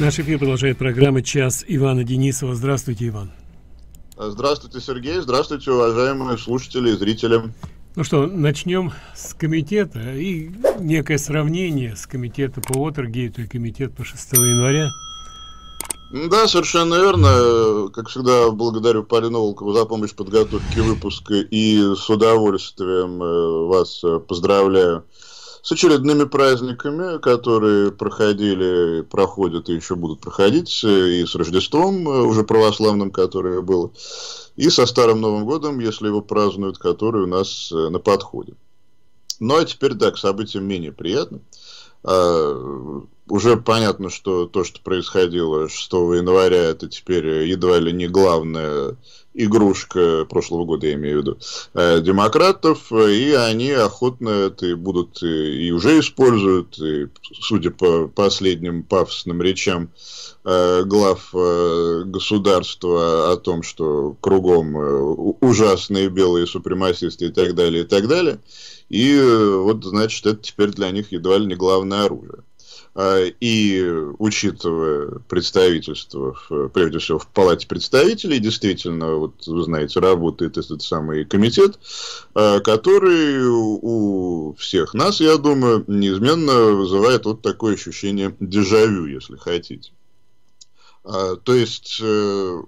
Наш эфир продолжает программа «Час» Ивана Денисова. Здравствуйте, Иван. Здравствуйте, Сергей. Здравствуйте, уважаемые слушатели и зрители. Ну что, начнем с комитета и некое сравнение с комитета по Уотергейту и комитет по 6 января. Да, совершенно верно. Как всегда, благодарю Полину за помощь в подготовке выпуска и с удовольствием э, вас э, поздравляю с очередными праздниками, которые проходили, проходят и еще будут проходить, э, и с Рождеством э, уже православным, которое было, и со Старым Новым Годом, если его празднуют, который у нас э, на подходе. Ну, а теперь, да, к событиям менее приятным. А, уже понятно, что то, что происходило 6 января, это теперь едва ли не главная игрушка прошлого года, я имею в виду, э, демократов, и они охотно это и будут э, и уже используют, и, судя по последним пафосным речам э, глав государства о том, что кругом ужасные белые супремасисты и так далее, и так далее, и вот, значит, это теперь для них едва ли не главное оружие. А, и учитывая представительство, в, э, прежде всего в Палате представителей, действительно, вот вы знаете, работает этот самый комитет, а, который у всех нас, я думаю, неизменно вызывает вот такое ощущение дежавю, если хотите. А, то есть э,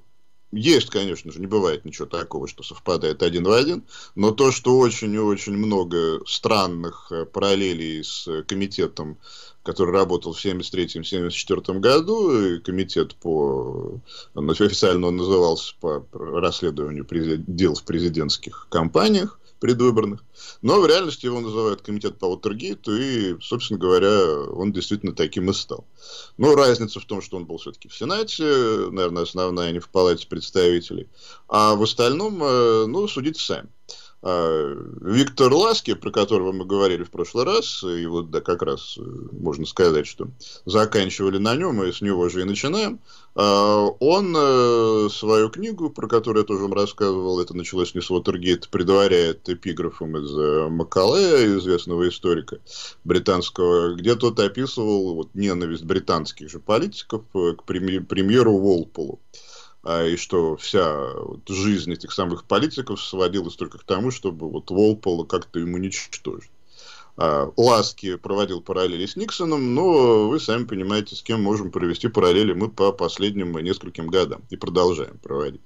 есть, конечно же, не бывает ничего такого, что совпадает один в один, но то, что очень и очень много странных э, параллелей с комитетом который работал в 1973-1974 году, и комитет по, официально он назывался по расследованию дел в президентских кампаниях предвыборных, но в реальности его называют комитет по Уотергейту, и, собственно говоря, он действительно таким и стал. Но разница в том, что он был все-таки в Сенате, наверное, основная, а не в Палате представителей, а в остальном, э, ну, судите сами. А, Виктор Ласки, про которого мы говорили в прошлый раз, и вот да, как раз э, можно сказать, что заканчивали на нем, и с него же и начинаем, а, он э, свою книгу, про которую я тоже вам рассказывал, это началось не с Уотергейт, предваряет эпиграфом из э, Макалея, известного историка британского, где тот описывал вот, ненависть британских же политиков к премьеру Волполу. А и что вся вот жизнь этих самых политиков сводилась только к тому, чтобы вот Волпола как-то им уничтожить. А, Ласки проводил параллели с Никсоном, но вы сами понимаете, с кем можем провести параллели мы по последним нескольким годам и продолжаем проводить.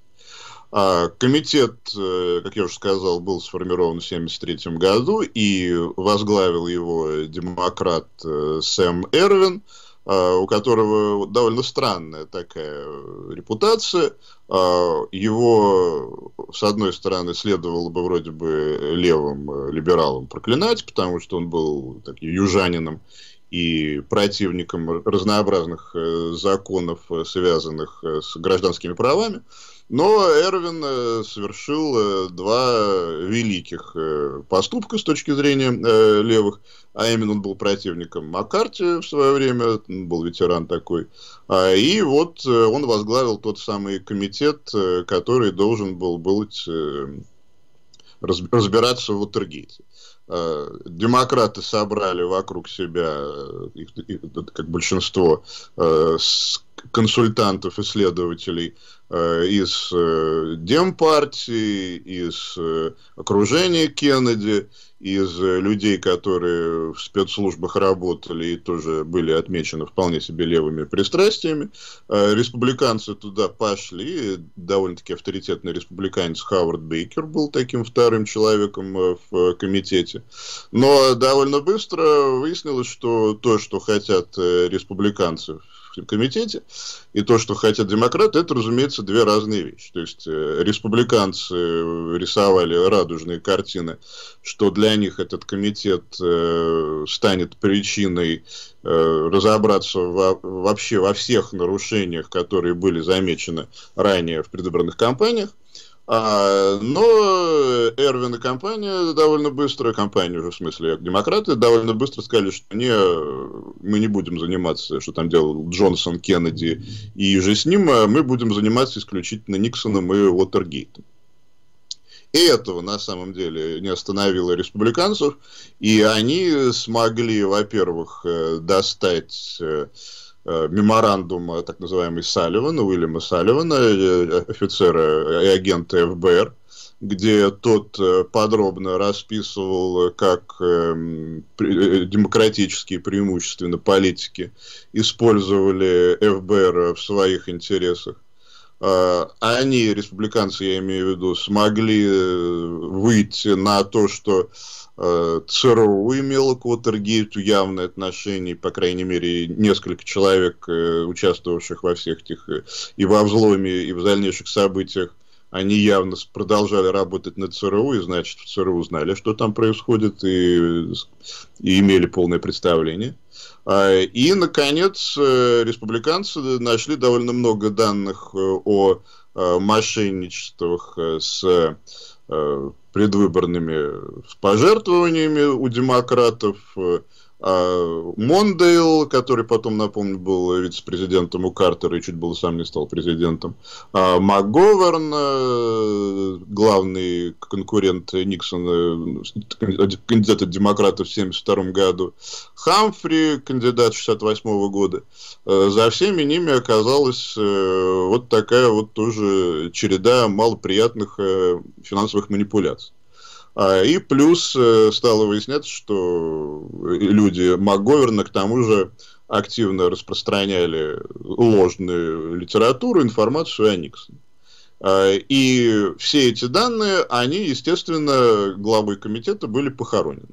А, комитет, э, как я уже сказал, был сформирован в 1973 году и возглавил его демократ э, Сэм Эрвин. Э, у которого довольно странная такая э, репутация. Э, его, с одной стороны, следовало бы вроде бы левым либералам проклинать, потому что он был таким южанином и противником разнообразных законов, связанных с гражданскими правами. Но Эрвин э, совершил э, два великих э, поступка с точки зрения левых, а именно он был противником Маккарти в свое время, был ветеран такой, а, и вот он возглавил тот самый комитет, который должен был быть разбираться в Уотергейте а, демократы собрали вокруг себя, их, их, как большинство консультантов, исследователей Э, из э, Демпартии, из э, окружения Кеннеди, из людей, которые в спецслужбах работали и тоже были отмечены вполне себе левыми пристрастиями. Республиканцы туда пошли, довольно-таки авторитетный республиканец Ховард Бейкер был таким вторым человеком в комитете. Но довольно быстро выяснилось, что то, что хотят республиканцы в комитете, и то, что хотят демократы, это, разумеется, две разные вещи. То есть э, республиканцы рисовали радужные картины, что для них этот комитет э, станет причиной э, разобраться во, вообще во всех нарушениях, которые были замечены ранее в предвыборных кампаниях. А, но Эрвин и компания довольно быстро, компания уже в смысле демократы, довольно быстро сказали, что не, мы не будем заниматься, что там делал Джонсон, Кеннеди и же с ним, а мы будем заниматься исключительно Никсоном и Уотергейтом. И этого на самом деле не остановило республиканцев, и они смогли, во-первых, э, достать э, Э, меморандум так называемый Салливана, Уильяма Салливана, э, офицера и агента ФБР, где тот э, подробно расписывал, как эм, демократические преимущественно политики использовали ФБР в своих интересах. А, они, республиканцы, я имею в виду, смогли выйти на то, что ЦРУ имело к Уотергейту явное отношение, по крайней мере, несколько человек, э, участвовавших во всех этих э, и во взломе, и в дальнейших событиях, они явно продолжали работать на ЦРУ, и значит, в ЦРУ знали, что там происходит, и, и имели полное представление. А, и, наконец, э, республиканцы нашли довольно много данных о мошенничествах с предвыборными пожертвованиями у демократов, э, а Мондейл, который потом, напомню, был вице-президентом у Картера и чуть было сам не стал президентом. А МакГоверн, э, главный конкурент Никсона, э, кандидат от демократов в 1972 году. Хамфри, кандидат 1968 года. Э, за всеми ними оказалась вот такая вот тоже череда малоприятных финансовых манипуляций. А, и плюс э, стало выясняться, что люди МакГоверна к тому же активно распространяли ложную литературу, информацию о Никсоне. А, и все эти данные, они, естественно, главой комитета были похоронены.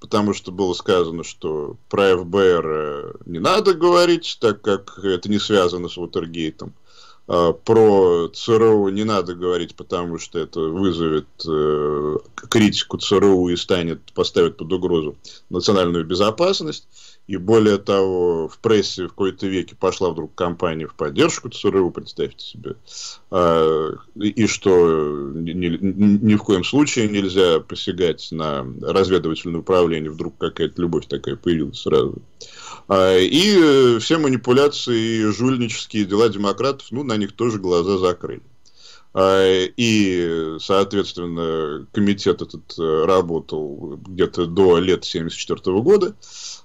Потому что было сказано, что про ФБР э, не надо говорить, так как это не связано с Уотергейтом. А, про ЦРУ не надо говорить, потому что это вызовет э, критику ЦРУ и станет, поставит под угрозу национальную безопасность. И более того, в прессе в какой-то веке пошла вдруг кампания в поддержку ЦРУ, представьте себе. Э, и что ни, ни, ни в коем случае нельзя посягать на разведывательное управление. Вдруг какая-то любовь такая появилась сразу. Э, а, и э, все манипуляции и жульнические дела демократов, ну, на них тоже глаза закрыли. А, и, соответственно, комитет этот э, работал где-то до лет 1974 года.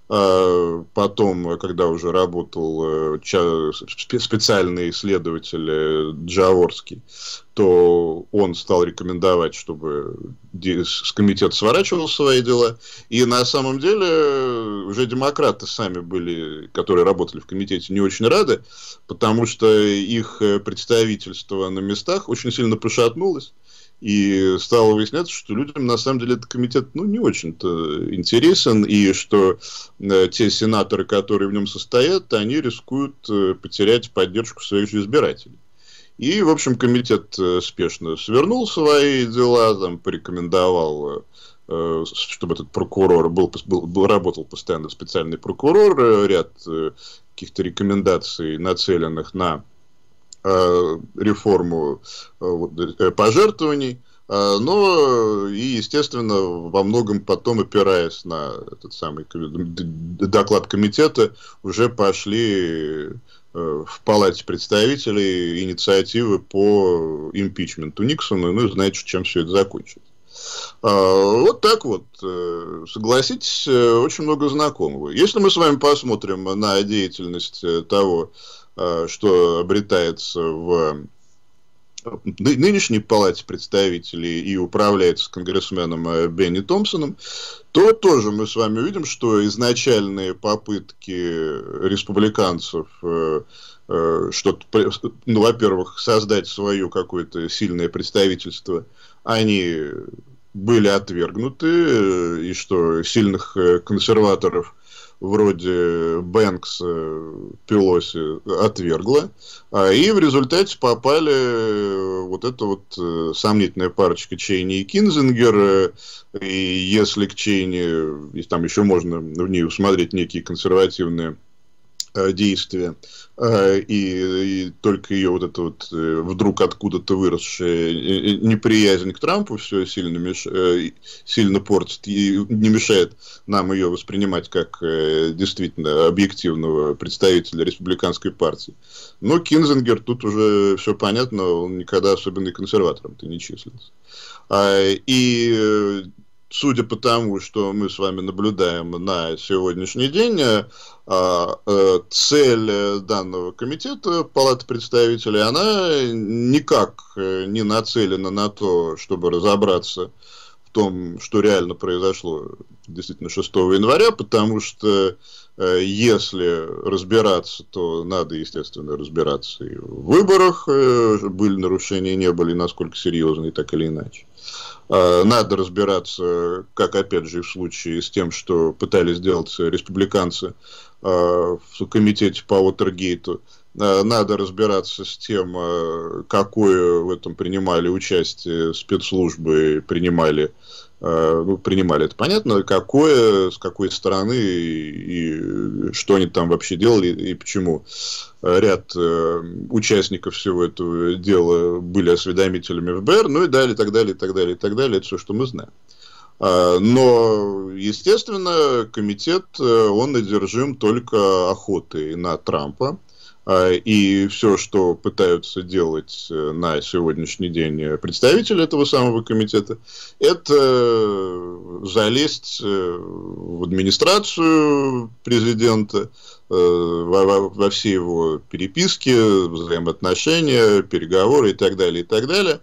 А, потом, когда уже работал э, специальный исследователь Джаворский, то он стал рекомендовать, чтобы с комитет сворачивал свои дела. И на самом деле уже демократы сами были, которые работали в комитете, не очень рады, потому что их э, представительство на местах очень сильно пошатнулось. И стало выясняться, что людям на самом деле этот комитет ну, не очень-то интересен, и что э, те сенаторы, которые в нем состоят, они рискуют э, потерять поддержку своих же избирателей. И, в общем, комитет э, спешно свернул свои дела, там, порекомендовал э, э, чтобы этот прокурор был, был, был работал постоянно специальный прокурор, ряд каких-то рекомендаций, нацеленных на реформу пожертвований, а, но и, естественно, во многом потом, опираясь на этот самый доклад комитета, уже пошли Э, в Палате представителей инициативы по импичменту Никсона, ну и знаете, чем все это закончится. А, вот так вот, э, согласитесь, э, очень много знакомого. Если мы с вами посмотрим на деятельность того, что обретается в нынешней палате представителей и управляется конгрессменом э, Бенни Томпсоном, то тоже мы с вами увидим, что изначальные попытки республиканцев э, э, что-то, ну, во-первых, создать свое какое-то сильное представительство, они были отвергнуты, и что сильных консерваторов – вроде Бэнкс э, Пелоси отвергла, а, и в результате попали э, вот эта вот э, сомнительная парочка Чейни и Кинзингер, и если к Чейни, там еще можно в ней усмотреть некие консервативные Э, действия, э, и, и только ее вот это вот э, вдруг откуда-то выросшая неприязнь к Трампу все сильно, меш... сильно портит и не мешает нам ее воспринимать как действительно объективного представителя республиканской партии. Но Кинзингер тут уже все понятно, он никогда особенно консерватором ты не числился. А, и судя по тому, что мы с вами наблюдаем на сегодняшний день, э, э, цель данного комитета Палаты представителей, она никак э, не нацелена на то, чтобы разобраться в том, что реально произошло действительно 6 января, потому что если разбираться, то надо, естественно, разбираться и в выборах, были нарушения, не были, насколько серьезные, так или иначе. А, надо разбираться, как, опять же, в случае с тем, что пытались сделать республиканцы а, в комитете по Уотергейту. А, надо разбираться с тем, какое в этом принимали участие спецслужбы, принимали Э, ну, принимали. Это понятно, какое, с какой стороны и, и что они там вообще делали и почему. Ряд э, участников всего этого дела были осведомителями ФБР, ну и далее, так далее, так далее, так далее. Это все, что мы знаем. А, но, естественно, комитет, э, он одержим только охотой на Трампа. А, и все, что пытаются делать э, на сегодняшний день представители этого самого комитета, это залезть э, в администрацию президента, э, во все его переписки, взаимоотношения, переговоры и так далее, и так далее,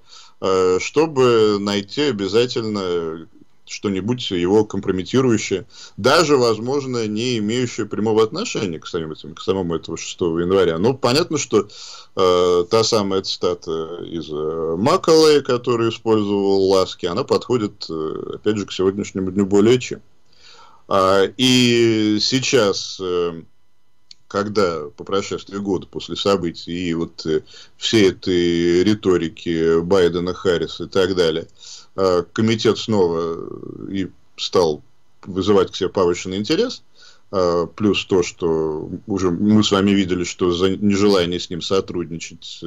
чтобы найти обязательно что-нибудь его компрометирующее, даже, возможно, не имеющее прямого отношения к, самим этим, к самому этому 6 января. Но понятно, что э, та самая цитата из э, Макалей, которую использовал Ласки, она подходит, э, опять же, к сегодняшнему дню более чем. А, и сейчас... Э, когда по прошествии года после событий и вот э, всей этой риторики Байдена, Харриса и так далее – Э, комитет снова э, и стал вызывать к себе повышенный интерес, э, плюс то, что уже мы с вами видели, что за нежелание с ним сотрудничать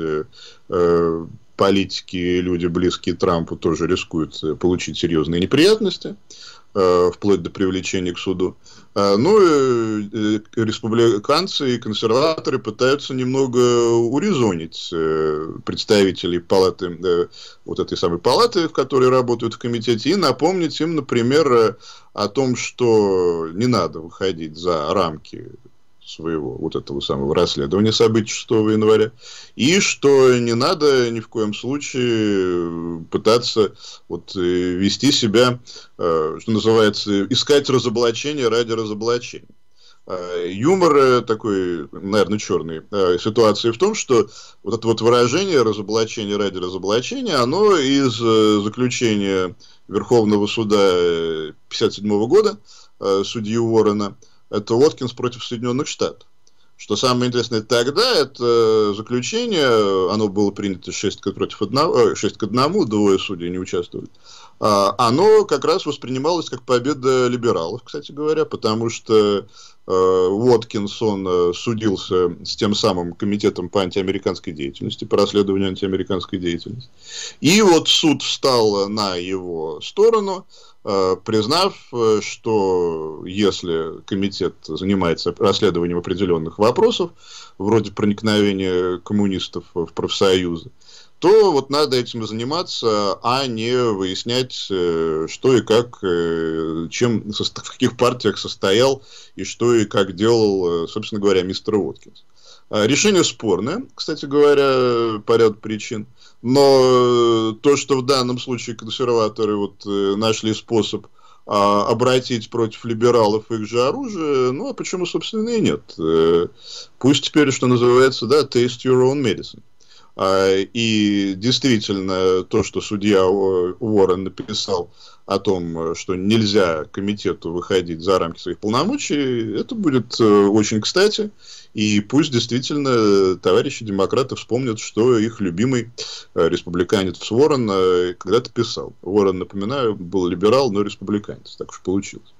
политики люди, близкие Трампу, тоже рискуют получить серьезные неприятности. Э, вплоть до привлечения к суду. Э, ну, э, республиканцы и консерваторы пытаются немного урезонить представителей палаты, вот этой самой палаты, в которой работают в комитете, и напомнить им, например, о том, что не надо выходить за рамки своего, вот этого самого расследования событий 6 января, и что не надо ни в коем случае э, пытаться вот э, вести себя, э, что называется, искать разоблачение ради разоблачения. А, юмор такой, наверное, черной ситуации в том, что вот это вот выражение «разоблачение ради разоблачения», оно из заключения Верховного суда 1957 года, судьи Уоррена – это Уоткинс против Соединенных Штатов. Что самое интересное, тогда это э, заключение, оно было принято 6 против 1, 6 э, к 1, двое судей не участвовали, а, оно как раз воспринималось как победа либералов, кстати говоря, потому что э, Уоткинс, он судился с тем самым комитетом по антиамериканской деятельности, по расследованию антиамериканской деятельности. И вот суд встал на его сторону, Э, признав, э, что если комитет занимается расследованием определенных вопросов, вроде проникновения коммунистов в профсоюзы, то вот надо этим заниматься, а не выяснять, э, что и как, чем, в каких партиях состоял и что и как делал, собственно говоря, мистер Уоткинс. А, решение спорное, кстати говоря, по ряду причин. Но э, то, что в данном случае консерваторы вот э, нашли способ а, обратить против либералов их же оружие, ну а почему, собственно, и нет? Э, пусть теперь, что называется, да, taste your own medicine. А, и действительно, то, что судья Уоррен написал о том, что нельзя комитету выходить за рамки своих полномочий, это будет э, очень кстати. И пусть действительно товарищи демократы вспомнят, что их любимый э, республиканец Уоррен э, когда-то писал. Уоррен, напоминаю, был либерал, но республиканец. Так уж получилось.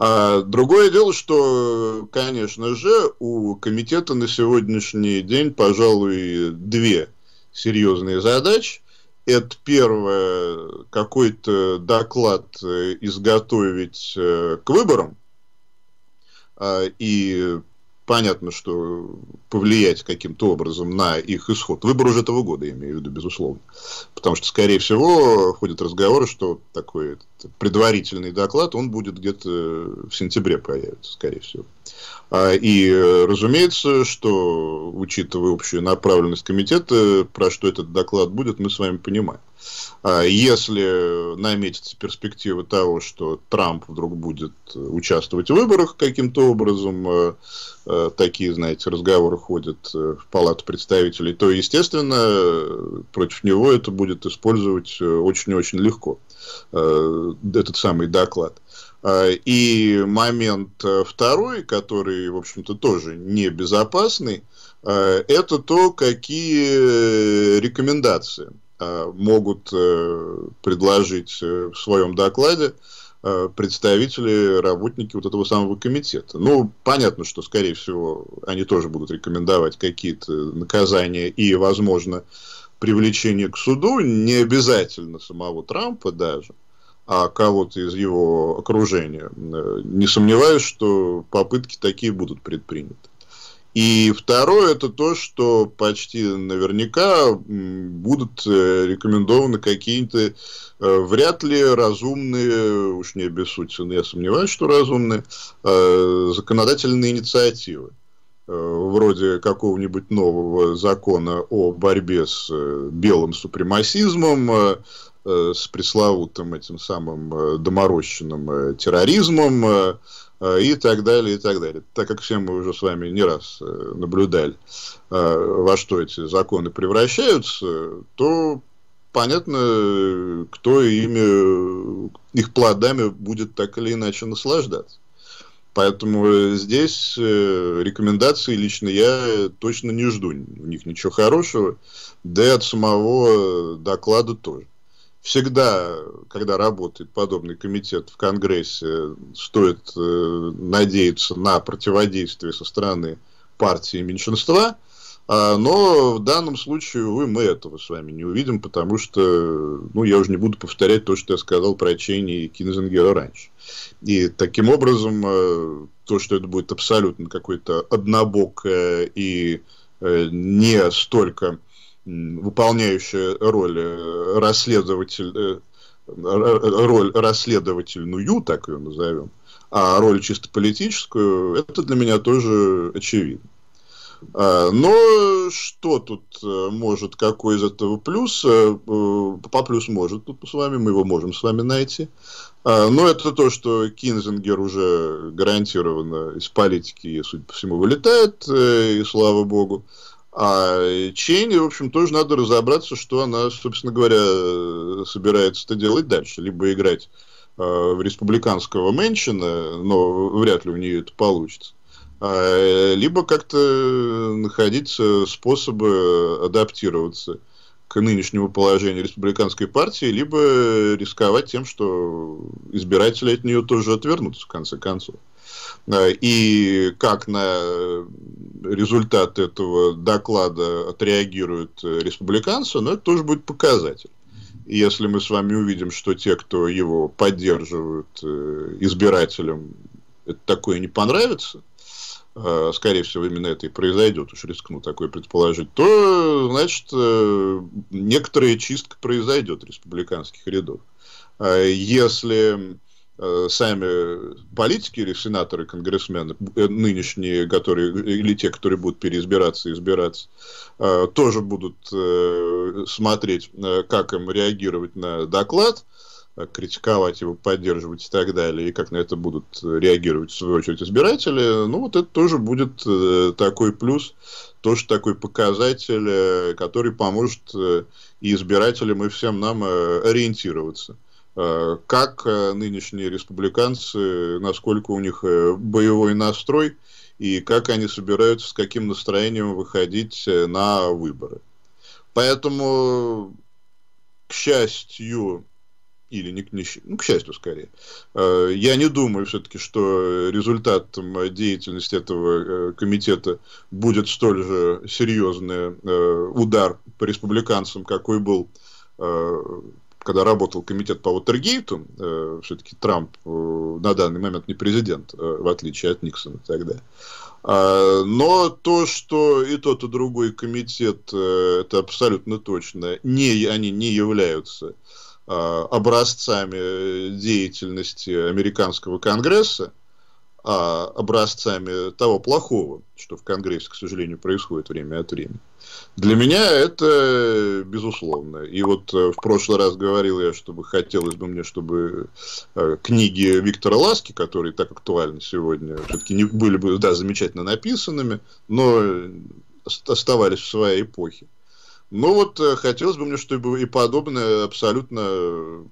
А другое дело, что, конечно же, у комитета на сегодняшний день, пожалуй, две серьезные задачи. Это первое, какой-то доклад э, изготовить э, к выборам а, и понятно, что повлиять каким-то образом на их исход. Выбор уже этого года, я имею в виду, безусловно. Потому что, скорее всего, ходят разговоры, что такой предварительный доклад, он будет где-то в сентябре появится, скорее всего. А, и, разумеется, что, учитывая общую направленность комитета, про что этот доклад будет, мы с вами понимаем. А если наметится перспектива того, что Трамп вдруг будет э, участвовать в выборах каким-то образом, э, э, такие, знаете, разговоры ходят в Палату представителей, то, естественно, против него это будет использовать очень-очень легко, этот самый доклад. А, и момент второй, который, в общем-то, тоже небезопасный, это то, какие рекомендации – Э, могут э, предложить э, в своем докладе представители, работники вот этого самого комитета. Ну, понятно, что, скорее всего, они тоже будут рекомендовать какие-то наказания и, возможно, привлечение к суду, не обязательно самого Трампа даже, а кого-то из его окружения. Не сомневаюсь, что попытки такие будут предприняты. И второе, это то, что почти наверняка будут э, рекомендованы какие-то э, вряд ли разумные, уж не обессудьте, я сомневаюсь, что разумные, э, законодательные инициативы вроде какого-нибудь нового закона о борьбе с белым супремасизмом, Э, с пресловутым этим самым э, доморощенным э, терроризмом и так далее, и так далее. Так как все мы уже с вами не раз наблюдали, во что эти законы превращаются, то понятно, кто ими, их плодами будет так или иначе наслаждаться. Поэтому здесь рекомендации лично я точно не жду. У них ничего хорошего. Да и от самого доклада тоже всегда, когда работает подобный комитет в Конгрессе, стоит э, надеяться на противодействие со стороны партии меньшинства, а, но в данном случае, увы, мы этого с вами не увидим, потому что, ну, я уже не буду повторять то, что я сказал про Чейни и Кинзенгера раньше. И таким образом, э, то, что это будет абсолютно какой-то однобок и э, не столько выполняющая роль э, расследователь, э, роль расследовательную, так ее назовем, а роль чисто политическую, это для меня тоже очевидно. А, но что тут э, может, какой из этого плюс? По плюс может тут с вами, мы его можем с вами найти. А, но это то, что Кинзингер уже гарантированно из политики, судя по всему, вылетает, и слава богу. А Чейни, в общем, тоже надо разобраться, что она, собственно говоря, э, собирается-то делать дальше. Либо играть э, в республиканского Мэнчина, но вряд ли у нее это получится, э, либо как-то находить способы адаптироваться к нынешнему положению республиканской партии, либо рисковать тем, что избиратели от нее тоже отвернутся, в конце концов. Э, и как на результат этого доклада отреагируют республиканцы, но ну, это тоже будет показатель. Если мы с вами увидим, что те, кто его поддерживают э, избирателям, это такое не понравится, э, скорее всего, именно это и произойдет, уж рискну такое предположить, то, значит, некоторая чистка произойдет республиканских рядов. Если Э, сами политики или сенаторы, конгрессмены э, нынешние, которые или те, которые будут переизбираться и избираться, э, тоже будут смотреть, как им реагировать на доклад, критиковать его, поддерживать и так далее, и как на это будут реагировать, в свою очередь, избиратели, ну, вот это тоже будет такой плюс, тоже такой показатель, который поможет и избирателям, и всем нам ориентироваться – Э, как э, нынешние республиканцы, насколько у них э, боевой настрой и как они собираются, с каким настроением выходить на выборы. Поэтому, к счастью, или не к несчастью, ну, к счастью, скорее. Я не думаю все-таки, что результатом деятельности этого комитета будет столь же серьезный удар по республиканцам, какой был когда работал комитет по Уотергейту, э, все-таки Трамп э, на данный момент не президент, э, в отличие от Никсона тогда. А, но то, что и тот, и другой комитет, э, это абсолютно точно, не, они не являются э, образцами деятельности американского Конгресса, а образцами того плохого, что в Конгрессе, к сожалению, происходит время от времени. Для меня это безусловно. И вот э, в прошлый раз говорил я, чтобы хотелось бы мне, чтобы э, книги Виктора Ласки, которые так актуальны сегодня, все-таки не были бы, да, замечательно написанными, но э, оставались в своей эпохе. Ну вот хотелось бы мне, чтобы и подобное абсолютно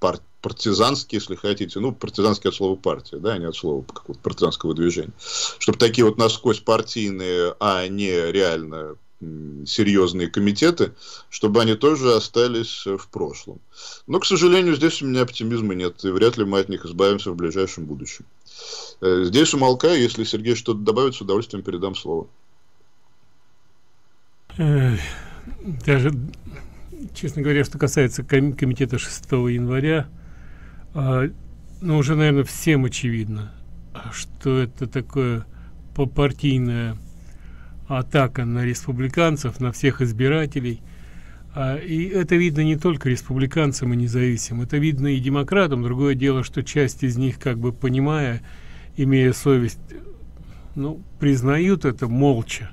пар- партизанские, если хотите, ну, партизанские от слова партия, да, а не от слова какого-то партизанского движения, чтобы такие вот насквозь партийные, а не реально серьезные комитеты, чтобы они тоже остались в прошлом. Но, к сожалению, здесь у меня оптимизма нет, и вряд ли мы от них избавимся в ближайшем будущем. Э, здесь умолкаю, если Сергей что-то добавит, с удовольствием передам слово. Даже честно говоря, что касается ком комитета 6 января, э, ну, уже, наверное, всем очевидно, что это такое попартийная атака на республиканцев, на всех избирателей. А, и это видно не только республиканцам и независимым, это видно и демократам. Другое дело, что часть из них, как бы понимая, имея совесть, ну, признают это молча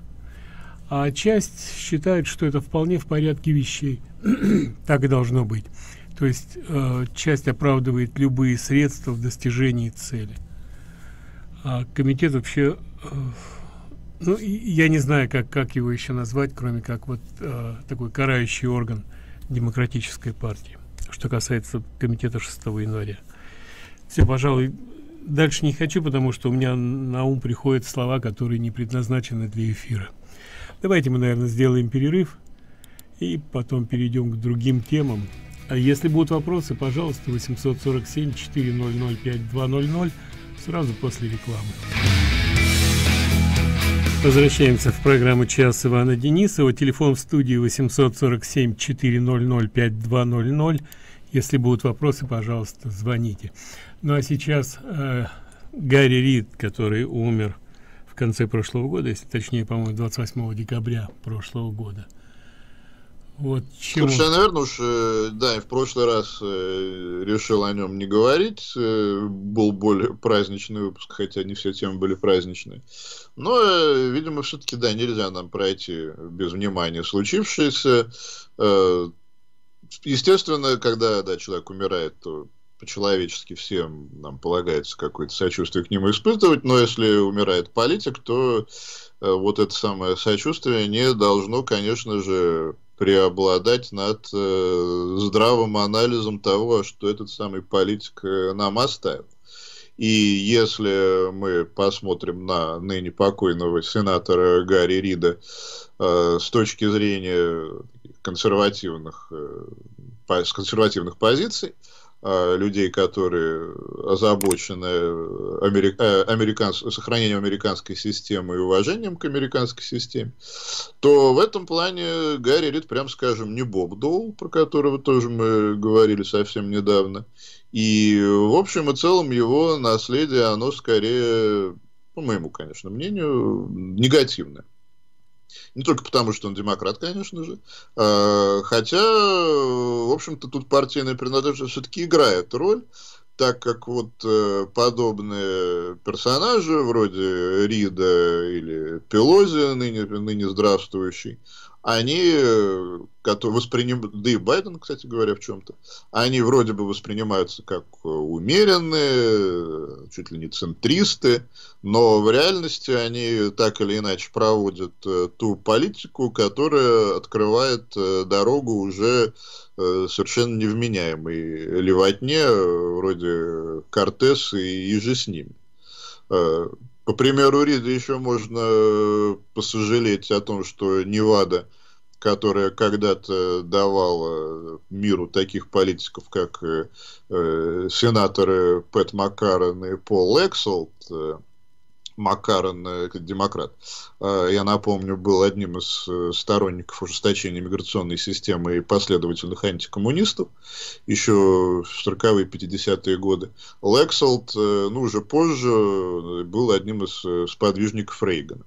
а часть считает, что это вполне в порядке вещей. так и должно быть. То есть э, часть оправдывает любые средства в достижении цели. А комитет вообще... Э, ну, я не знаю, как, как его еще назвать, кроме как вот э, такой карающий орган демократической партии, что касается комитета 6 января. Все, пожалуй, дальше не хочу, потому что у меня на ум приходят слова, которые не предназначены для эфира. Давайте мы, наверное, сделаем перерыв и потом перейдем к другим темам. А если будут вопросы, пожалуйста, 847 400 5200 сразу после рекламы. Возвращаемся в программу «Час Ивана Денисова». Телефон в студии 847 400 5200. Если будут вопросы, пожалуйста, звоните. Ну а сейчас э, Гарри Рид, который умер конце прошлого года, если точнее, по-моему, 28 декабря прошлого года. Вот чему... Слушай, я, а, наверное, уж, э, да, в прошлый раз э, решил о нем не говорить. Э, был более праздничный выпуск, хотя не все темы были праздничные. Но, видимо, все-таки, да, нельзя нам пройти без внимания случившееся. Естественно, когда да, человек умирает, то по-человечески всем нам полагается какое-то сочувствие к нему испытывать, но если умирает политик, то э, вот это самое сочувствие не должно, конечно же, преобладать над э, здравым анализом того, что этот самый политик э, нам оставил. И если мы посмотрим на ныне покойного сенатора Гарри Рида с точки зрения консервативных, с консервативных позиций, а, людей, которые озабочены э, америк... Э, американс... сохранением американской системы и уважением к американской системе, то в этом плане Гарри Рид, прям скажем, не Боб Доул, про которого тоже мы говорили совсем недавно. И в общем и целом его наследие, оно скорее, по моему, конечно, мнению, негативное. Не только потому, что он демократ, конечно же. А, хотя, в общем-то, тут партийная принадлежность все-таки играет роль так как вот э, подобные персонажи вроде Рида или Пелози, ныне, ныне здравствующий, они э, которые воспринимают, да и Байден, кстати говоря, в чем-то, они вроде бы воспринимаются как э, умеренные, э, чуть ли не центристы, но в реальности они так или иначе проводят ту политику, которая открывает дорогу уже совершенно невменяемой левотне, вроде Кортес и, еже с ними. По примеру Рида еще можно посожалеть о том, что Невада которая когда-то давала миру таких политиков, как э, э сенаторы Пэт Маккарен и Пол Эксолт, э, Маккарен, э, демократ, а, я напомню, был одним из э, сторонников ужесточения миграционной системы и последовательных антикоммунистов еще в 40-е 50-е годы. Лексолт, ну, уже позже, был одним из сподвижников Рейгана.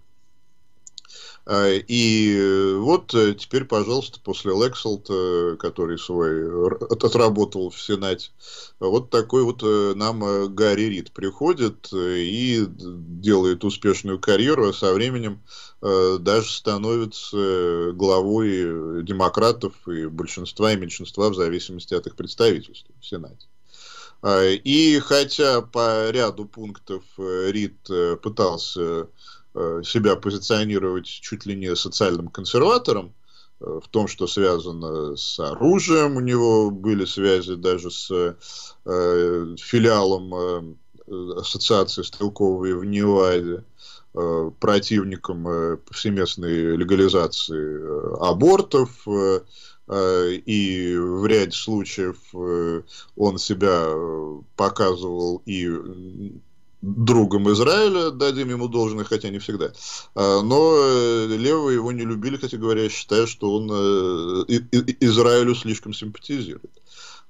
А, и э, вот э, теперь, пожалуйста, после Лексалта, э, который свой отработал в Сенате, вот такой вот нам Гарри Рид приходит и делает успешную карьеру, а со временем даже становится главой демократов и большинства, и меньшинства, в зависимости от их представительства в Сенате. А, и хотя по ряду пунктов Рид пытался Э, себя позиционировать чуть ли не социальным консерватором, э, в том, что связано с оружием. У него были связи даже с э, филиалом э, Ассоциации стрелковой в Неваде, э, противником э, повсеместной легализации э, абортов. Э, э и в ряде случаев он себя показывал и другом Израиля, дадим ему должное, хотя не всегда. А, но э, левые его не любили, хотя говоря, считая, что он э, Израилю слишком симпатизирует.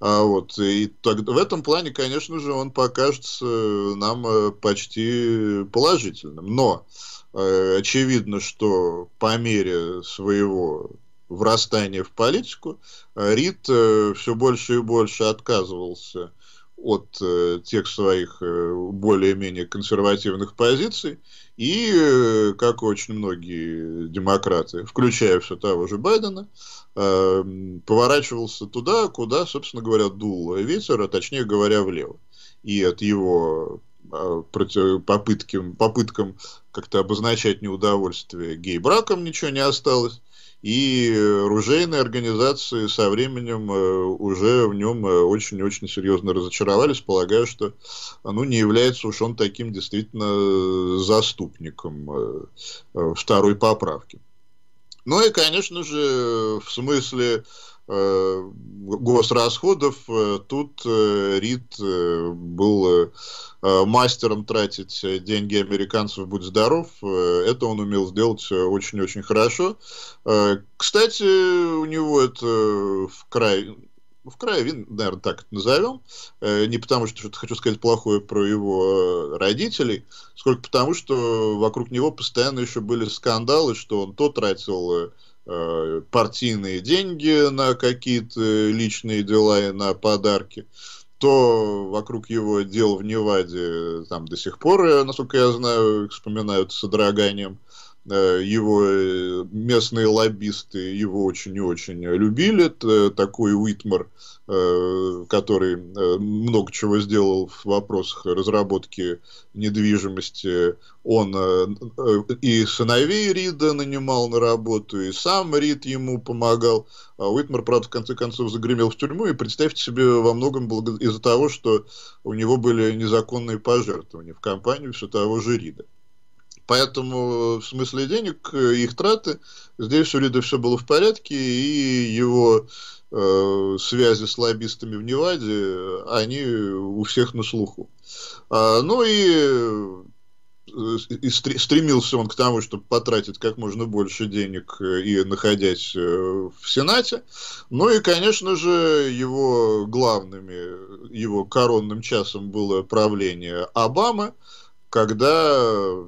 А вот, и так, в этом плане, конечно же, он покажется нам э, почти положительным. Но э, очевидно, что по мере своего врастания в политику Рид э, все больше и больше отказывался от э, тех своих э, более-менее консервативных позиций, и, э, как очень многие демократы, включая все того же Байдена, э, поворачивался туда, куда, собственно говоря, дул ветер, а точнее говоря, влево. И от его э, против, попыткам как-то обозначать неудовольствие гей-браком ничего не осталось и э, ружейные организации со временем э, уже в нем э, очень-очень серьезно разочаровались, полагаю, что а, ну, не является уж он таким действительно заступником второй поправки. Ну и, конечно же, в смысле Э, госрасходов. Э, тут э, РИД был мастером тратить деньги американцев, будь здоров. Это он умел сделать очень-очень хорошо. Кстати, у него это в край в крае, наверное, так это назовем. Не потому, что что-то хочу сказать плохое про его родителей, сколько потому, что вокруг него постоянно еще были скандалы, что он то тратил Э, партийные деньги на какие-то личные дела и на подарки, то вокруг его дел в Неваде э, там до сих пор, э, насколько я знаю, их вспоминают с содроганием – Э, его э, местные лоббисты его очень и очень любили. Такой Уитмар, э, который много чего сделал в вопросах разработки недвижимости, он и сыновей Рида нанимал на работу, и сам Рид ему помогал. А Уитмар, правда, в конце концов загремел в тюрьму, и представьте себе, во многом из-за того, что у него были незаконные пожертвования в компанию все того же Рида. Поэтому э, в смысле денег э, их траты здесь у Лиды все было в порядке, и его э, связи с лоббистами в Неваде, э, они у всех на слуху. А, ну и и стремился он к тому, чтобы потратить как можно больше денег и находясь в Сенате. Ну и, конечно же, его главными, его коронным часом было правление Обамы, когда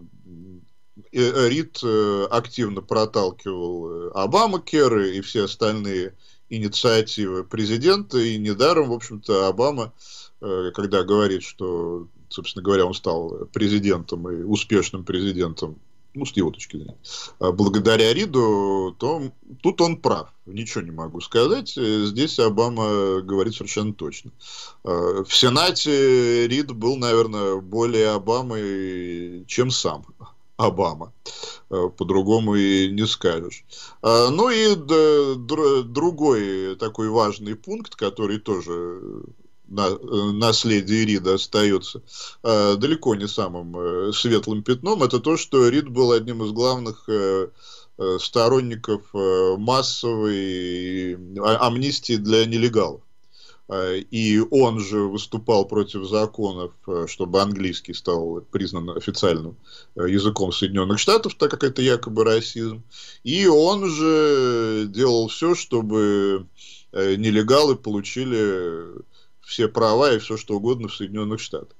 Э, Рид э, активно проталкивал э, Обама Керы и все остальные инициативы президента, и недаром, в общем-то, Обама, когда говорит, что, собственно говоря, он стал президентом и успешным президентом, ну, с его точки зрения, а благодаря Риду, то тут он прав. Ничего не могу сказать. Здесь Обама говорит совершенно точно. В Сенате Рид был, наверное, более Обамой, чем сам Обама. Э, по-другому и не скажешь. Э, ну и другой такой важный пункт, который тоже на, наследие Рида остается э, далеко не самым светлым пятном, это то, что Рид был одним из главных сторонников массовой амнистии для нелегалов. Э, и он же выступал против законов, э, чтобы английский стал признан официальным э, языком Соединенных Штатов, так как это якобы расизм. И он же делал все, чтобы нелегалы получили все права и все что угодно в Соединенных Штатах.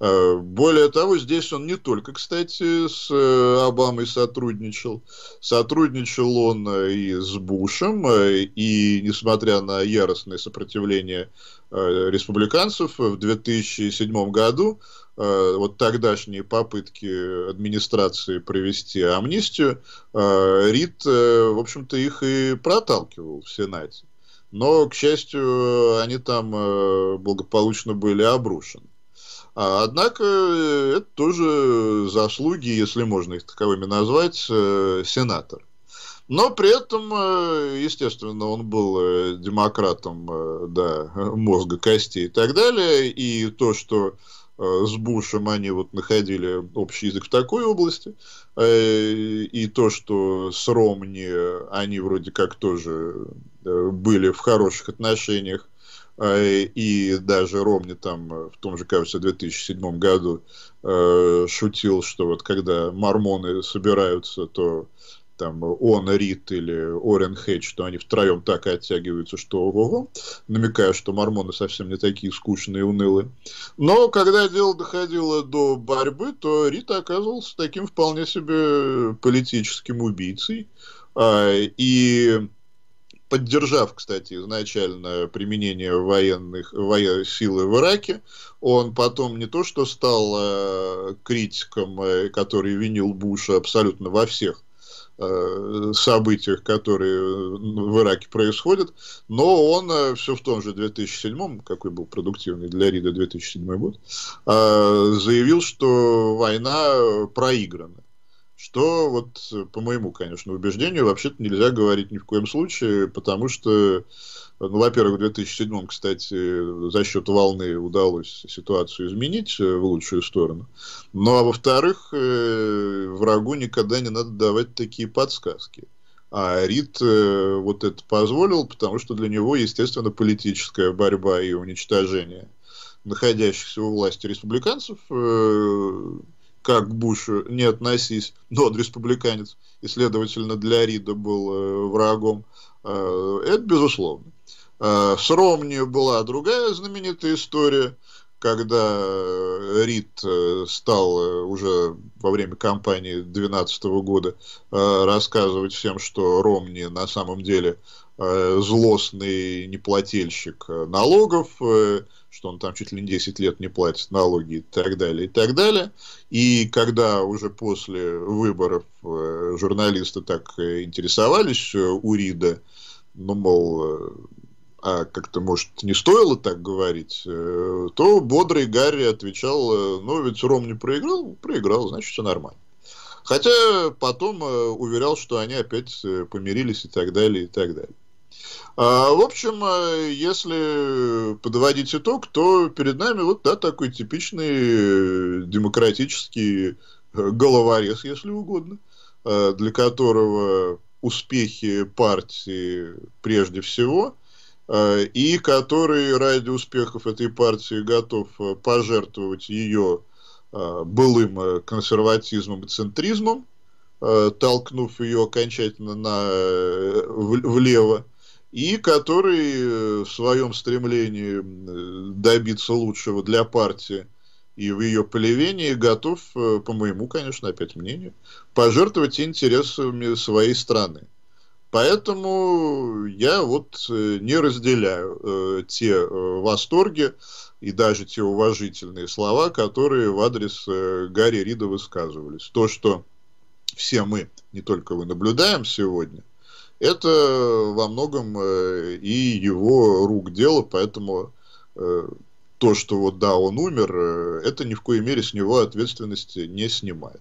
Э, более того, здесь он не только, кстати, с э, Обамой сотрудничал. Сотрудничал он э, и с Бушем, и, несмотря на яростное сопротивление республиканцев в 2007 году, вот тогдашние попытки администрации провести амнистию, Рид, в общем-то, их и проталкивал в Сенате. Но, к счастью, они там благополучно были обрушены. А, однако э, это тоже заслуги, если можно их таковыми назвать, э, сенатор. Но при этом, э, естественно, он был демократом да, мозга, костей и так далее. И то, что с Бушем они вот находили общий язык в такой области, и то, что с Ромни они вроде как тоже были в хороших отношениях, Э, и даже Ромни там э, в том же, кажется, 2007 году э, шутил, что вот когда мормоны собираются, то там он, Рит или Орен Хедж, что они втроем так и оттягиваются, что ого-го, намекая, что мормоны совсем не такие скучные и унылые. Но когда дело доходило до борьбы, то Рит оказывался таким вполне себе политическим убийцей. А, и поддержав, кстати, изначально применение военных воен, силы в Ираке, он потом не то что стал э, критиком, э, который винил Буша абсолютно во всех э, событиях, которые в Ираке происходят, но он э, все в том же 2007, какой был продуктивный для Рида 2007 год, э, заявил, что война э, проиграна. Что вот э, по моему, конечно, убеждению вообще-то нельзя говорить ни в коем случае, потому что, э, ну, во-первых, в 2007, кстати, за счет волны удалось ситуацию изменить э, в лучшую сторону. Ну, а во-вторых, врагу никогда не надо давать такие подсказки. А Рид вот это позволил, потому что для него, естественно, политическая борьба и уничтожение находящихся у власти республиканцев как к Бушу не относись, но ну, он республиканец и, следовательно, для Рида был э, врагом. Э, это безусловно. Э, с Ромни была другая знаменитая история, когда Рид стал уже во время кампании 2012 года рассказывать всем, что Ромни на самом деле злостный неплательщик налогов, что он там чуть ли не 10 лет не платит налоги и так далее, и так далее. И когда уже после выборов э, журналисты так э, интересовались э, у Рида, ну, мол, а как-то, может, не стоило так говорить, то бодрый Гарри отвечал, ну, ведь Ром не проиграл, проиграл, значит, все нормально. Хотя потом уверял, что они опять помирились и так далее, и так далее. А, в общем, э, если подводить итог, то перед нами вот да, такой типичный э, демократический э, головорез, если угодно, для которого успехи партии прежде всего, и который ради успехов этой партии готов пожертвовать ее былым консерватизмом и центризмом, толкнув ее окончательно на, влево, и который э, в своем стремлении э, добиться лучшего для партии и в ее поливении готов, э, по моему, конечно, опять мнению, пожертвовать интересами своей страны. Поэтому я вот не разделяю э, те э, восторги и даже те уважительные слова, которые в адрес э, Гарри Рида высказывались. То, что все мы, не только вы, наблюдаем сегодня – это во многом э, и его рук дело, поэтому э, то, что вот да, он умер, э, это ни в коей мере с него ответственности не снимает.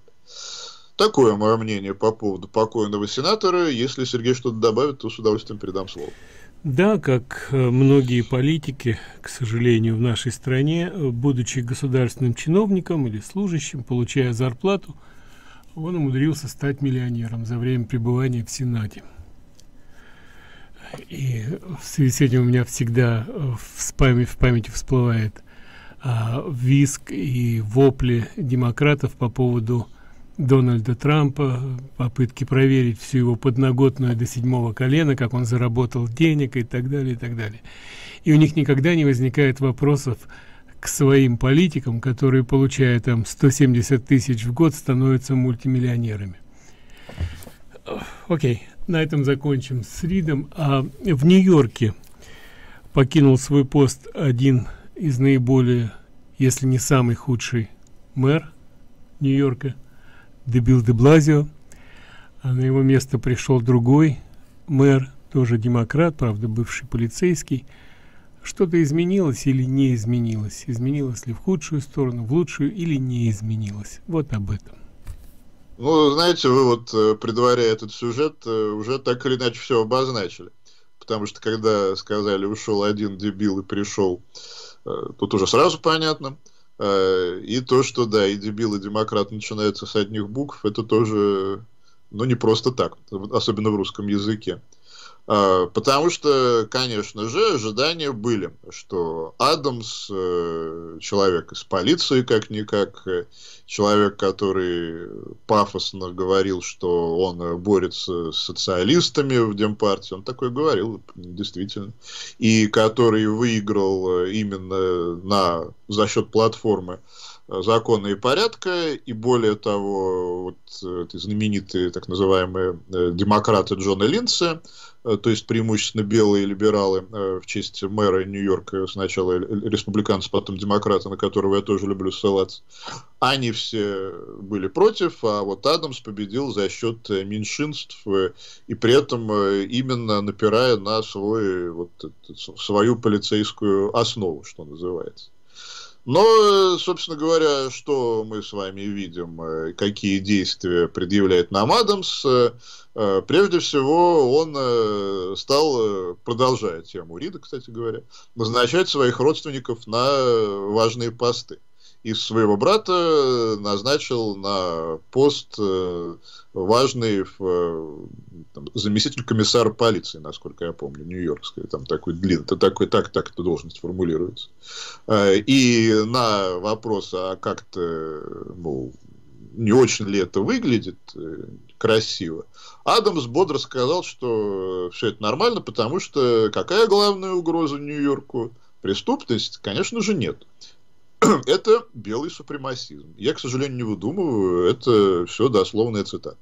Такое мое мнение по поводу покойного сенатора. Если Сергей что-то добавит, то с удовольствием передам слово. Да, как многие политики, к сожалению, в нашей стране, будучи государственным чиновником или служащим, получая зарплату, он умудрился стать миллионером за время пребывания в Сенате. И в связи с этим у меня всегда э, в, спаме, в памяти всплывает а, виск и вопли демократов по поводу Дональда Трампа, попытки проверить всю его подноготную до седьмого колена, как он заработал денег и так далее, и так далее. И у них никогда не возникает вопросов к своим политикам, которые, получая там 170 тысяч в год, становятся мультимиллионерами. Окей. Okay на этом закончим с ридом а в нью-йорке покинул свой пост один из наиболее если не самый худший мэр нью-йорка дебил де блазио а на его место пришел другой мэр тоже демократ правда бывший полицейский что-то изменилось или не изменилось изменилось ли в худшую сторону в лучшую или не изменилось вот об этом ну, знаете, вы вот, э, предваряя этот сюжет, э, уже так или иначе все обозначили. Потому что, когда сказали, ушел один дебил и пришел, э, тут уже сразу понятно. И то, что, да, и дебил, и демократ начинаются с одних букв, это тоже, ну, не просто так, особенно в русском языке. Э, потому что, конечно же, ожидания были, что Адамс, э, человек из полиции как-никак, э, человек, который пафосно говорил, что он борется с социалистами в Демпартии, он такой говорил, действительно, и который выиграл именно на, за счет платформы закона и порядка, и более того, вот э, эти знаменитые так называемые э, демократы Джона Линдса, э, то есть преимущественно белые либералы в честь мэра Нью-Йорка, сначала республиканцы, потом демократы, на которого я тоже люблю ссылаться, они все были против, а вот Адамс победил за счет меньшинств, и при этом именно напирая на свой, вот, свою полицейскую основу, что называется. Но, собственно говоря, что мы с вами видим, э, какие действия предъявляет нам Адамс, э, э, прежде всего он стал, продолжая тему Рида, кстати говоря, назначать своих родственников на важные посты из своего брата э, назначил на пост э, важный э, там, заместитель комиссара полиции, насколько я помню, нью-йоркской, там такой длинный, это такой, так, так эта должность формулируется. И на вопрос, а как-то, мол, не очень ли это выглядит красиво, Адамс бодро сказал, что все это нормально, потому что какая главная угроза Нью-Йорку? Преступность, конечно же, нет. это белый супремасизм. Я, к сожалению, не выдумываю, это все дословная цитата.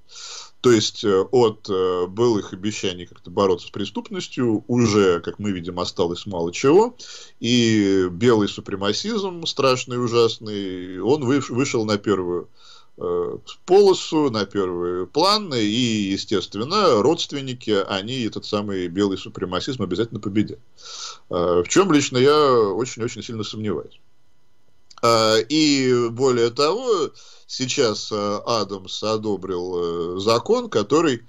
То есть э, от э, былых обещаний как-то бороться с преступностью уже, как мы видим, осталось мало чего. И белый супремасизм, страшный и ужасный, он вышел на первую э, полосу, на первый план, и, естественно, родственники, они этот самый белый супремасизм обязательно победят. В чем лично я очень-очень сильно сомневаюсь. А, и более того, сейчас э, Адамс одобрил э, закон, который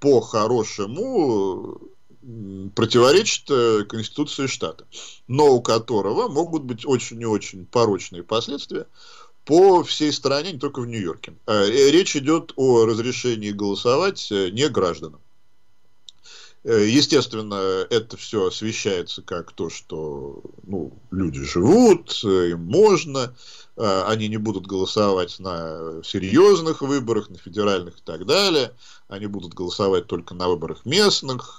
по-хорошему противоречит э, Конституции штата, но у которого могут быть очень и очень порочные последствия по всей стране, не только в Нью-Йорке. А, речь идет о разрешении голосовать не гражданам. Э, естественно, это все освещается как то, что ну, люди живут, э, им можно, э, они не будут голосовать на серьезных выборах, на федеральных и так далее, они будут голосовать только на выборах местных,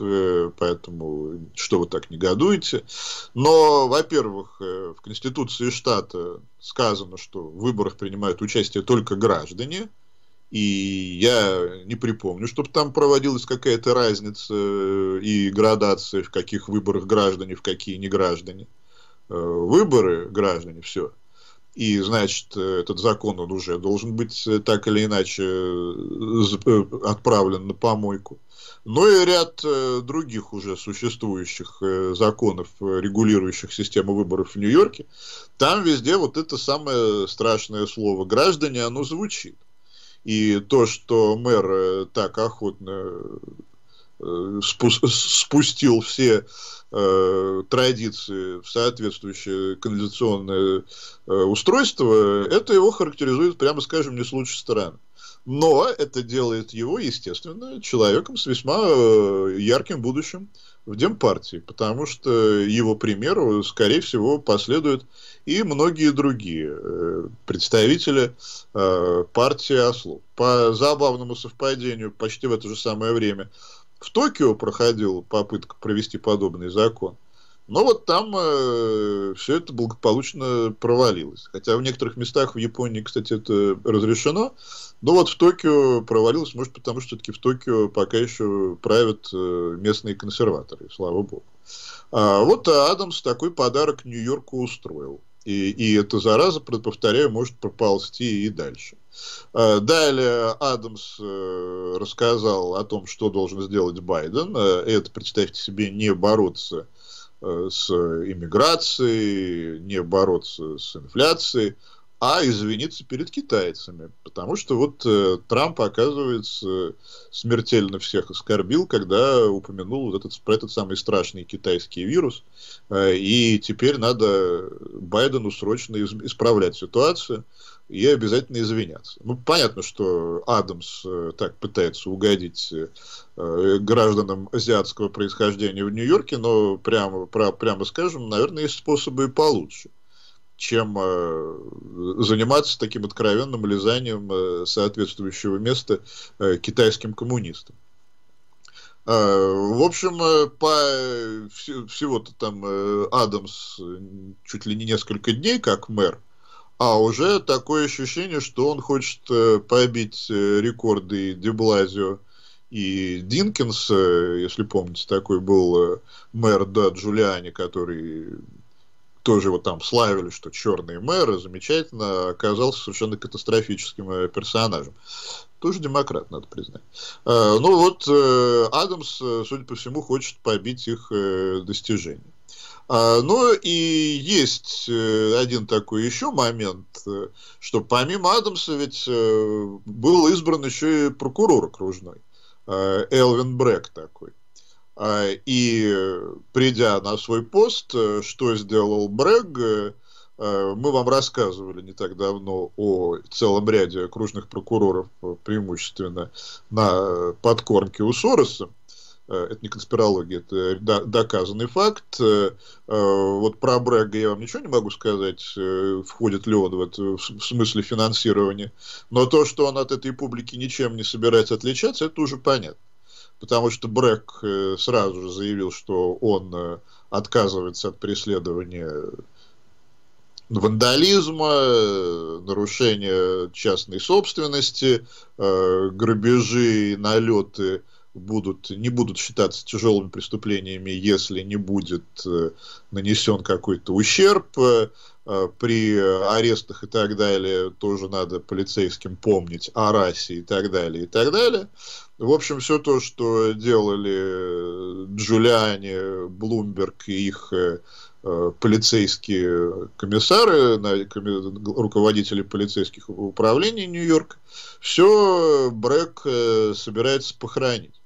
поэтому что вы так негодуете. Но, во-первых, в Конституции штата сказано, что в выборах принимают участие только граждане – и я не припомню, чтобы там проводилась какая-то разница э, и градация, в каких выборах граждане, в какие не граждане. Э, выборы граждане, все. И, значит, э, этот закон, он уже должен быть так или иначе отправлен на помойку. Но и ряд других уже существующих законов, регулирующих систему выборов в Нью-Йорке, там везде вот это самое страшное слово «граждане», оно звучит. И то, что мэр э, так охотно э, спустил все э, традиции в соответствующее канализационное э, устройство, это его характеризует, прямо скажем, не с лучшей стороны. Но это делает его, естественно, человеком с весьма э, ярким будущим. Э, в Демпартии, потому что его примеру, скорее всего, последуют и многие другие э, представители э, партии ОСЛУ. По забавному совпадению, почти в это же самое время в Токио проходила попытка провести подобный закон – но вот там э, все это благополучно провалилось. Хотя в некоторых местах в Японии, кстати, это разрешено. Но вот в Токио провалилось, может, потому что все-таки в Токио пока еще правят э, местные консерваторы, слава богу. А вот Адамс такой подарок Нью-Йорку устроил. И, и эта зараза, повторяю, может проползти и дальше. А, далее Адамс э, рассказал о том, что должен сделать Байден. Э, это, представьте себе, не бороться Э, с иммиграцией, не бороться с инфляцией а извиниться перед китайцами, потому что вот э, Трамп, оказывается, смертельно всех оскорбил, когда упомянул вот этот, про этот самый страшный китайский вирус, э, и теперь надо Байдену срочно из, исправлять ситуацию и обязательно извиняться. Ну, понятно, что Адамс э, так пытается угодить э, э гражданам азиатского происхождения в Нью-Йорке, но прямо, про, прямо скажем, наверное, есть способы и получше чем э, заниматься таким откровенным лизанием э, соответствующего места э, китайским коммунистам. В общем, по всего-то там Адамс чуть ли не несколько дней как мэр, а уже такое ощущение, что он хочет побить рекорды Деблазио и Динкинс, если помните, такой был мэр да, Джулиани, который тоже вот там славили, что черные мэры, замечательно, оказался совершенно катастрофическим э, персонажем. Тоже демократ, надо признать. Э, ну вот, э, Адамс, судя по всему, хочет побить их достижения. А, ну и есть один такой еще момент, что помимо Адамса ведь был избран еще и прокурор окружной, Элвин Брэк такой. А, и придя на свой пост, э, что сделал Брэг, э, э, мы вам рассказывали не так давно о целом ряде окружных прокуроров, преимущественно на подкормке у Сороса. Это не конспирология, это доказанный факт. Вот про Брэга я вам ничего не могу сказать, входит ли он в, это, в смысле финансирования. Но то, что он от этой публики ничем не собирается отличаться, это уже понятно потому что Брэк э, сразу же заявил, что он э, отказывается от преследования э, вандализма, нарушения частной собственности, грабежи, налеты будут, не будут считаться тяжелыми преступлениями, если не будет э, нанесен какой-то ущерб. Э, э, при арестах и так далее тоже надо полицейским помнить о расе и так далее, и так далее. В общем, все то, что делали Джулиани, Блумберг и их полицейские комиссары, руководители полицейских управлений Нью-Йорка, все Брэк собирается похоронить.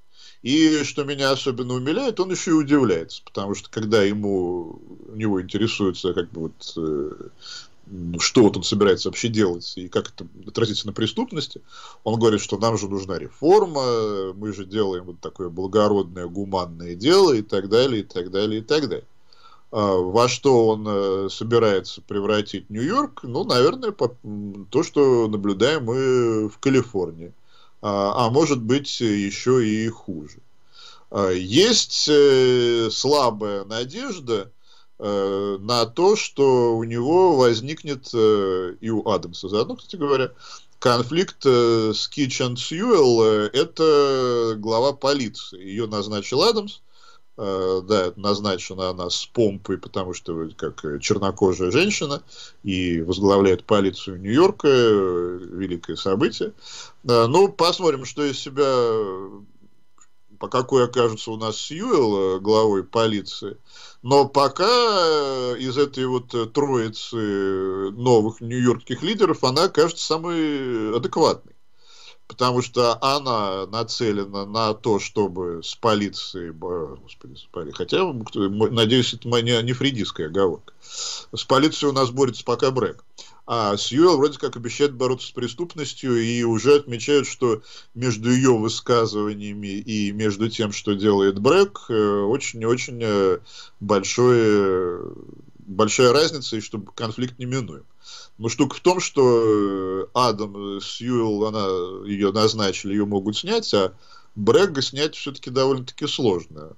И что меня особенно умиляет, он еще и удивляется, потому что когда ему, у него интересуется как бы вот э, ну, что вот он собирается вообще делать и как это отразится на преступности, он говорит, что нам же нужна реформа, мы же делаем вот такое благородное, гуманное дело и так далее, и так далее, и так далее. А во что он э, собирается превратить Нью-Йорк? Ну, наверное, то, что наблюдаем мы в Калифорнии. А, а может быть э, еще и хуже. А, есть э, слабая надежда э, на то, что у него возникнет и у Адамса заодно, кстати говоря, конфликт с Кичен Сьюэлл. Это глава полиции. Ее назначил Адамс. Э, да, назначена она с помпой, потому что как э, чернокожая женщина, и возглавляет полицию Нью-Йорка, э, великое событие. Ну, посмотрим, что из себя, по какой окажется у нас Сьюэлл главой полиции. Но пока из этой вот троицы новых нью-йоркских лидеров она кажется самой адекватной потому что она нацелена на то, чтобы с полицией, господи, с полицией, хотя, надеюсь, это не, не фридистская оговорка, с полицией у нас борется пока Брэк. А Сьюэлл вроде как обещает бороться с преступностью и уже отмечают, что между ее высказываниями и между тем, что делает Брэк, э, очень-очень э, большое большая разница, и чтобы конфликт не минуем. Но штука в том, что э, Адам Сьюэлл, она, ее назначили, ее могут снять, а Брэга снять все-таки довольно-таки сложно.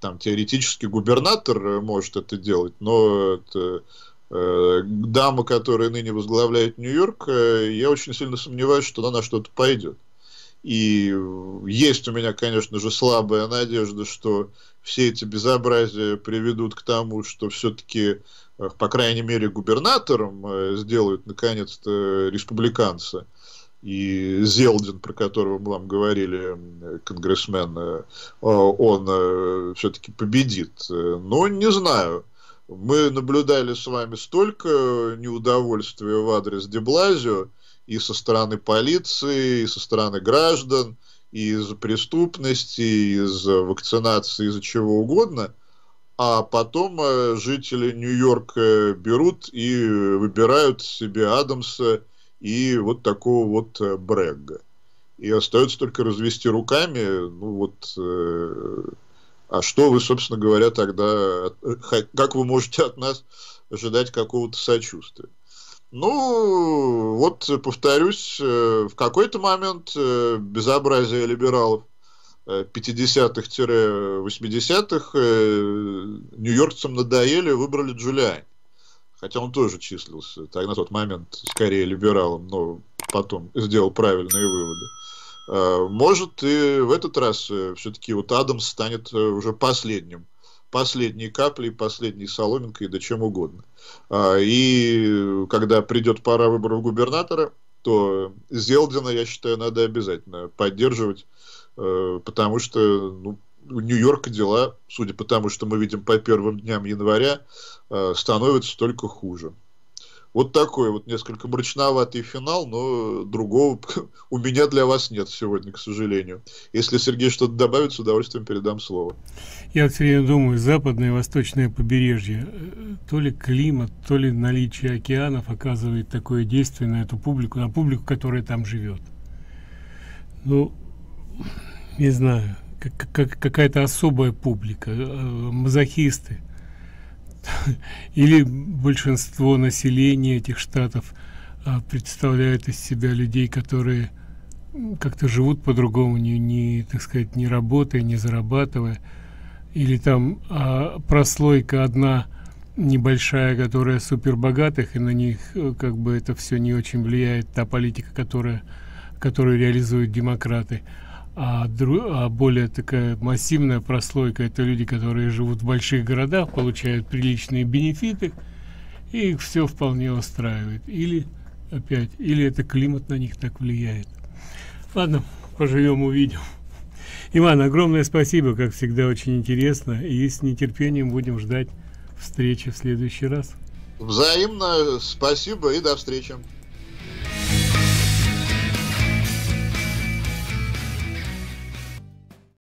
Там теоретически губернатор э, может это делать, но это, э, дама, которая ныне возглавляет Нью-Йорк, э, я очень сильно сомневаюсь, что она на что-то пойдет. И э, есть у меня, конечно же, слабая надежда, что все эти безобразия приведут к тому, что все-таки, э, по крайней мере, губернатором э, сделают, наконец-то, республиканцы. И Зелдин, про которого мы вам говорили, конгрессмен, э, он все-таки победит. Но не знаю. Мы наблюдали с вами столько неудовольствия в адрес Деблазио и со стороны полиции, и со стороны граждан – из преступности, из вакцинации, из чего угодно, а потом э, жители Нью-Йорка берут и выбирают себе Адамса и вот такого вот э, Брегга. И остается только развести руками, ну вот, э, а что вы, собственно говоря, тогда, как вы можете от нас ожидать какого-то сочувствия? Ну, вот э, повторюсь, э, в какой-то момент э, безобразие либералов 50-х-80-х нью-йоркцам надоели, выбрали Джулиани. Хотя он тоже числился так, на тот момент скорее либералом, но потом сделал правильные выводы. Может, и в этот раз все-таки вот Адамс станет уже последним последней каплей, последней соломинкой, да чем угодно. А, и когда придет пора выборов губернатора, то Зелдина, я считаю, надо обязательно поддерживать, э, потому что ну, у Нью-Йорка дела, судя по тому, что мы видим по первым дням января, э, становятся только хуже. Вот такой вот несколько мрачноватый финал, но другого у меня для вас нет сегодня, к сожалению. Если Сергей что-то добавит, с удовольствием передам слово. Я все время думаю, западное и восточное побережье, э, то ли климат, то ли наличие океанов оказывает такое действие на эту публику, на публику, которая там живет. Ну, не знаю, как, как, какая-то особая публика, э, мазохисты или большинство населения этих штатов а, представляет из себя людей, которые как-то живут по-другому, не, не, так сказать, не работая, не зарабатывая, или там а, прослойка одна небольшая, которая супербогатых и на них э, как бы это все не очень влияет та политика, которая, которую реализуют демократы а, дру, а более такая массивная прослойка это люди которые живут в больших городах получают приличные бенефиты и их все вполне устраивает или опять или это климат на них так влияет ладно поживем увидим иван огромное спасибо как всегда очень интересно и с нетерпением будем ждать встречи в следующий раз взаимно спасибо и до встречи